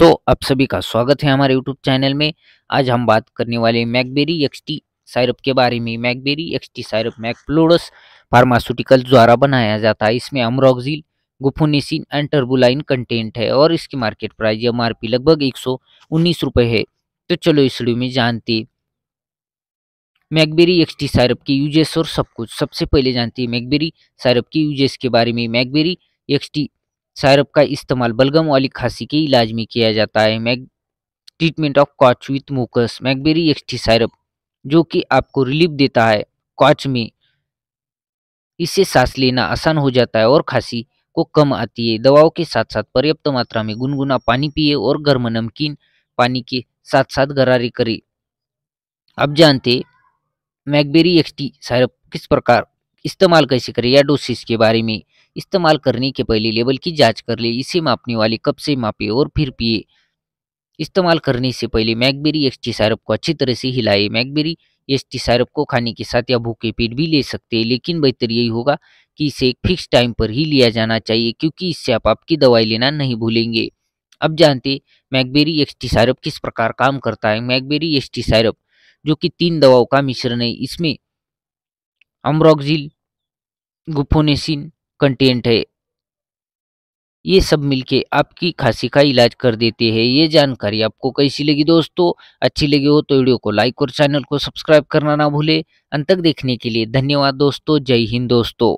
दोस्तों आप सभी का स्वागत है हमारे YouTube चैनल में आज हम बात करने वाले मैकबेरी एक्सटी साइरप के बारे में Macberry XT syrup Macleods pharmaceutical द्वारा बनाया जाता है इसमें अमरोक्सिल गुफोनिसिन एंड टर्बुलाइन कंटेंट है और इसकी market price M R P लगभग एक सौ उन्नीस रुपये है तो चलो इस वीडियो में जानते मैकबेरी एक्सटी साइरप के यूजेस और सब कुछ सबसे पहले जानते हैं मैकबेरी साइरप के यूजेस के बारे में मैकबेरी एक्सटी सायरप का इस्तेमाल बलगम वाली खांसी के इलाज में किया जाता है मैग treatment of cough with mucus Macberry XT syrup जो कि आपको रिलीफ देता है कॉच में इससे सांस लेना आसान हो जाता है और खांसी को कम आती है दवाओं के साथ साथ पर्याप्त मात्रा में गुनगुना पानी पिए और गर्म नमकीन पानी के साथ साथ गरारे करें अब जानते मैगबेरी एक्सटी सायरप किस प्रकार इस्तेमाल कैसे करें या डोसिस के बारे में इस्तेमाल करने के पहले लेवल की जांच कर ले इसे मापने वाले कप से मापे और फिर पिए इस्तेमाल करने से पहले मैकबेरी टी सैरप को अच्छी तरह से हिलाए मैकबेरी टी सैरप को खाने के साथ या भूखे पेट भी ले सकते हैं लेकिन बेहतर यही होगा कि इसे एक फिक्स टाइम पर ही लिया जाना चाहिए क्योंकि इससे आप आपकी दवाई लेना नहीं भूलेंगे अब जानते मैकबेरी एक्सटी सैरप किस प्रकार काम करता है मैकबेरी टी सैरप जो कि तीन दवाओं का मिश्रण है इसमें अमरोक्जिल गुफोनेसिन कंटेंट है ये सब मिलके आपकी खांसी का इलाज कर देते हैं ये जानकारी आपको कैसी लगी दोस्तों अच्छी लगी हो तो वीडियो को लाइक और चैनल को सब्सक्राइब करना ना भूले अंत तक देखने के लिए धन्यवाद दोस्तों जय हिंद दोस्तों